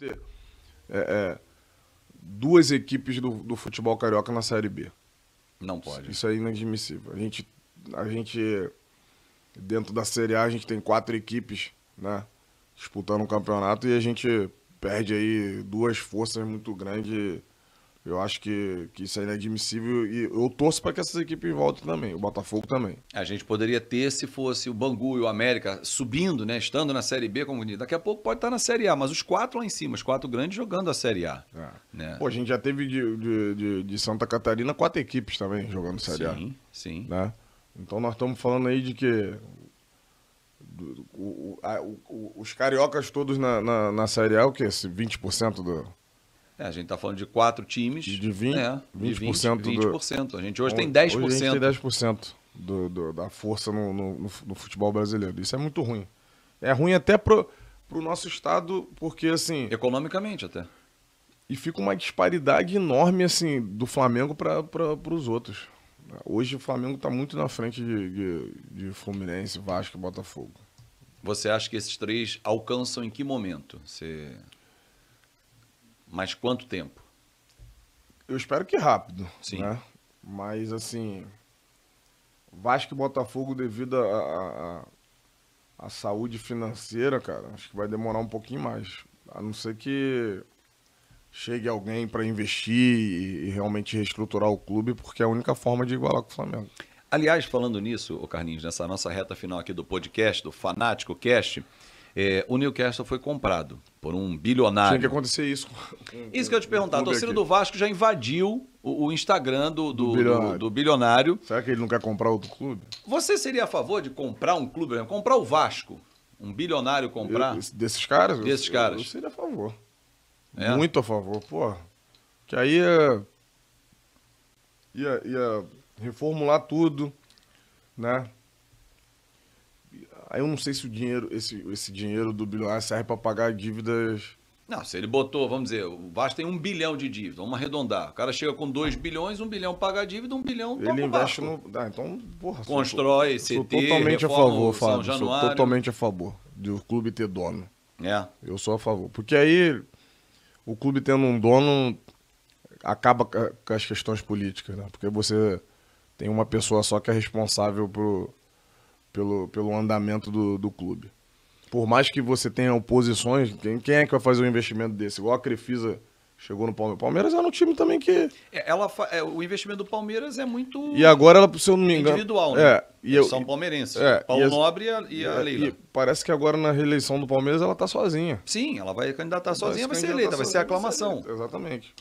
ter é, é, duas equipes do, do, futebol carioca na Série B. Não pode. Isso é inadmissível. A gente, a gente, dentro da Série A, a gente tem quatro equipes né, disputando o um campeonato e a gente perde aí duas forças muito grandes eu acho que, que isso é inadmissível e eu torço para que essas equipes voltem também, o Botafogo também. A gente poderia ter se fosse o Bangu e o América subindo, né, estando na Série B, como daqui a pouco pode estar na Série A, mas os quatro lá em cima, os quatro grandes jogando a Série A. É. Né? Pô, a gente já teve de, de, de, de, Santa Catarina quatro equipes também jogando Série sim, A. Sim, sim. Né? Então nós estamos falando aí de que o, o, a, o, os cariocas todos na, na, na Série A, o quê? 20% do é, a gente está falando de quatro times. De 20%, é, 20, de 20%, do... 20%. A gente hoje, então, tem 10%. Hoje a gente tem 10% do, do, da força no, no, no, futebol brasileiro. Isso é muito ruim. É ruim até pro, pro nosso estado, porque assim. Economicamente até. E fica uma disparidade enorme, assim, do Flamengo para os outros. Hoje o Flamengo está muito na frente de, de, de Fluminense, Vasco e Botafogo. Você acha que esses três alcançam em que momento? Você. Mas quanto tempo? Eu espero que rápido. Sim. Né? Mas, assim. Vasco e Botafogo, devido à a, a, a, saúde financeira, cara, acho que vai demorar um pouquinho mais. A não ser que chegue alguém para investir e, e, realmente reestruturar o clube, porque é a única forma de igualar com o Flamengo. Aliás, falando nisso, o Carlinhos, nessa nossa reta final aqui do podcast, do Fanático Cast, é, o Newcastle foi comprado por um bilionário. Tinha que acontecer isso. Isso que eu te perguntar. A torcida do Vasco já invadiu o, o Instagram do, do, do, bilionário. do, bilionário. Será que ele não quer comprar outro clube? Você seria a favor de comprar um clube, exemplo, comprar o Vasco? Um bilionário comprar? Eu, desses caras? Desses eu, caras. Eu, seria a favor. É? Muito a favor, pô. Que aí ia, ia, ia reformular tudo, né? Aí eu não sei se o dinheiro, esse, esse dinheiro do bilionário serve para pagar dívidas. Não, se ele botou, vamos dizer, o Vasco tem um bilhão de dívida, vamos arredondar. O cara chega com dois bilhões, um bilhão paga a dívida, um bilhão toma Ele investe no. Ah, então, porra. Constrói, sou, CT, sou totalmente a favor, Fábio. Sou totalmente a favor do clube ter dono. É. Eu sou a favor. Porque aí, o clube tendo um dono, acaba com as questões políticas, né? Porque você tem uma pessoa só que é responsável por pelo, pelo andamento do, do clube. Por mais que você tenha oposições, quem, quem é que vai fazer um investimento desse? Igual a Crefisa Chegou no Palmeiras. Palmeiras era um time também que. É, ela fa... É, o investimento do Palmeiras é muito. E agora ela, se eu não me engano. Individual, né? É, e eu... São palmeirenses. É, Paulo e as... Nobre e a, e a Leila. E parece que agora na reeleição do Palmeiras ela está sozinha. Sim, ela vai candidatar sozinha, vai, vai, ser eleita, vai ser aclamação. exatamente.